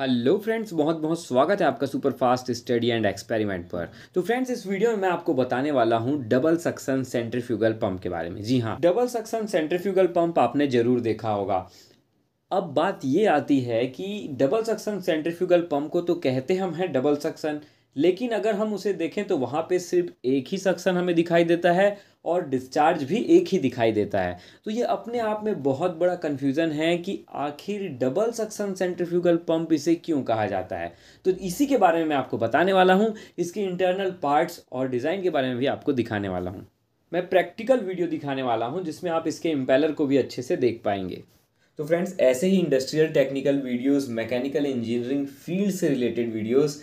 hello friends बहुत बहुत स्वागत है आपका super fast study and experiment पर तो फ्रेंड्स इस वीडियो में मैं आपको बताने वाला हूं डबल सक्सन सेंट्रीफ्यूगल पंप के बारे में जी हाँ डबल सक्सन सेंट्रीफ्यूगल पंप आपने जरूर देखा होगा अब बात ये आती है कि डबल सक्सन सेंट्रीफ्यूगल पंप को तो कहते हम हैं डबल सक्सन लेकिन अगर हम उसे देखें तो वहाँ पे सिर्फ एक ही सक्सन हमें दिखाई देता है और डिस्चार्ज भी एक ही दिखाई देता है तो ये अपने आप में बहुत बड़ा कन्फ्यूज़न है कि आखिर डबल सक्सन सेंट्रीफ्यूगल पंप इसे क्यों कहा जाता है तो इसी के बारे में मैं आपको बताने वाला हूँ इसके इंटरनल पार्ट्स और डिज़ाइन के बारे में भी आपको दिखाने वाला हूँ मैं प्रैक्टिकल वीडियो दिखाने वाला हूँ जिसमें आप इसके इम्पेलर को भी अच्छे से देख पाएंगे तो फ्रेंड्स ऐसे ही industrial technical videos mechanical engineering field से रिलेटेड वीडियोस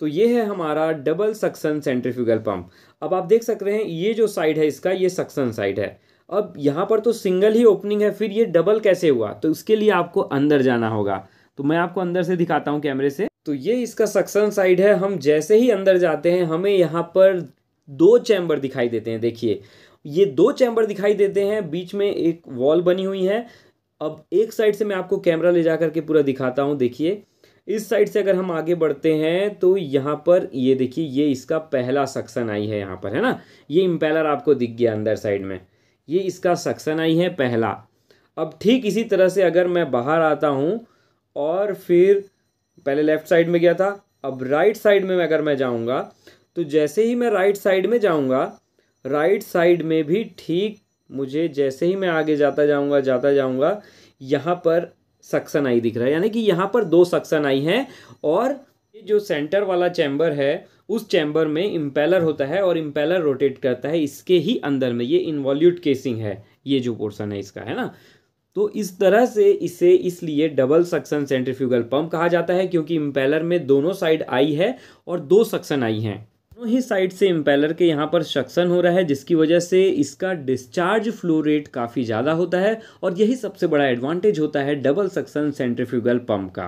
तो ये है हमारा डबल सक्सन सेंट्रीफ्यूगल पंप अब आप देख सक रहे हैं ये जो साइड है इसका ये सक्सन साइड है अब यहाँ पर तो सिंगल ही ओपनिंग है फिर ये डबल कैसे हुआ तो उसके लिए आपको अंदर जाना होगा तो मैं आपको अंदर से दिखाता हूँ कैमरे से तो ये इसका सक्सन साइड है हम जैसे ही अंदर जाते हैं हमें यहाँ पर दो चैम्बर दिखाई देते हैं देखिए ये दो चैम्बर दिखाई देते हैं बीच में एक वॉल बनी हुई है अब एक साइड से मैं आपको कैमरा ले जा करके पूरा दिखाता हूँ देखिए इस साइड से अगर हम आगे बढ़ते हैं तो यहाँ पर ये देखिए ये इसका पहला सक्सन आई है यहाँ पर है ना ये इम्पेलर आपको दिख गया अंदर साइड में ये इसका सक्सन आई है पहला अब ठीक इसी तरह से अगर मैं बाहर आता हूँ और फिर पहले लेफ़्ट साइड में गया था अब राइट साइड में अगर मैं जाऊँगा तो जैसे ही मैं राइट साइड में जाऊँगा राइट साइड में भी ठीक मुझे जैसे ही मैं आगे जाता जाऊँगा जाता जाऊँगा यहाँ पर सक्सन आई दिख रहा है यानी कि यहाँ पर दो सक्सन आई हैं और ये जो सेंटर वाला चैम्बर है उस चैम्बर में इम्पेलर होता है और इम्पेलर रोटेट करता है इसके ही अंदर में ये इन्वॉल्यूट केसिंग है ये जो पोर्सन है इसका है ना तो इस तरह से इसे इसलिए डबल सक्सन सेंट्रीफ्यूगल पंप कहा जाता है क्योंकि इम्पेलर में दोनों साइड आई है और दो सक्सन आई हैं दोनों ही साइड से इम्पेलर के यहाँ पर सक्सन हो रहा है जिसकी वजह से इसका डिस्चार्ज फ्लो रेट काफ़ी ज़्यादा होता है और यही सबसे बड़ा एडवांटेज होता है डबल सक्सन सेंट्रीफ्यूगल पंप का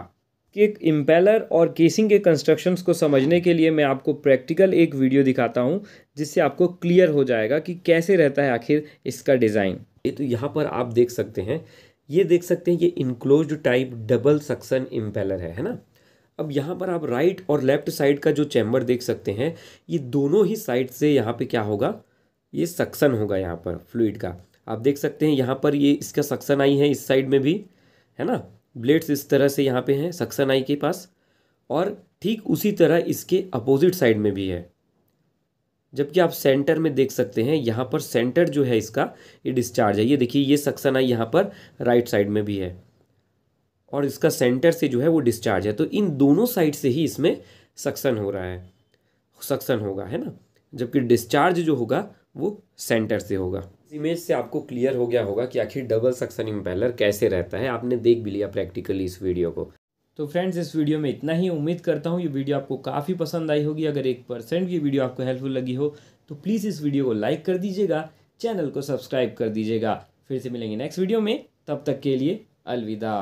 कि एक इम्पेलर और केसिंग के कंस्ट्रक्शंस को समझने के लिए मैं आपको प्रैक्टिकल एक वीडियो दिखाता हूँ जिससे आपको क्लियर हो जाएगा कि कैसे रहता है आखिर इसका डिज़ाइन ये तो यहाँ पर आप देख सकते हैं ये देख सकते हैं ये enclose type double suction impeller है है ना अब यहाँ पर आप राइट और लेफ्ट साइड का जो चैम्बर देख सकते हैं ये दोनों ही साइड से यहाँ पे क्या होगा ये सक्सन होगा यहाँ पर फ्लूड का आप देख सकते हैं यहाँ पर ये इसका सक्सन आई है इस साइड में भी है ना ब्लेड्स इस तरह से यहाँ पे हैं सक्सन आई के पास और ठीक उसी तरह इसके अपोजिट साइड में भी है जबकि आप सेंटर में देख सकते हैं यहाँ पर सेंटर जो है इसका ये डिस्चार्ज है ये देखिए ये सक्सन आई यहाँ पर राइट साइड में भी है और इसका सेंटर से जो है वो डिस्चार्ज है तो इन दोनों साइड से ही इसमें सक्सन हो रहा है सक्सन होगा है ना जबकि डिस्चार्ज जो होगा वो सेंटर से होगा इमेज से आपको क्लियर हो गया होगा कि आखिर डबल सक्सन इम्पेलर कैसे रहता है आपने देख भी लिया प्रैक्टिकली इस वीडियो को तो फ्रेंड्स इस वीडियो में इतना ही उम्मीद करता हूँ ये वीडियो आपको काफ़ी पसंद आई होगी अगर एक परसेंट की वीडियो आपको हेल्पफुल लगी हो तो प्लीज़ इस वीडियो को लाइक कर दीजिएगा चैनल को सब्सक्राइब कर दीजिएगा फिर से मिलेंगे नेक्स्ट वीडियो में तब तक के लिए अलविदा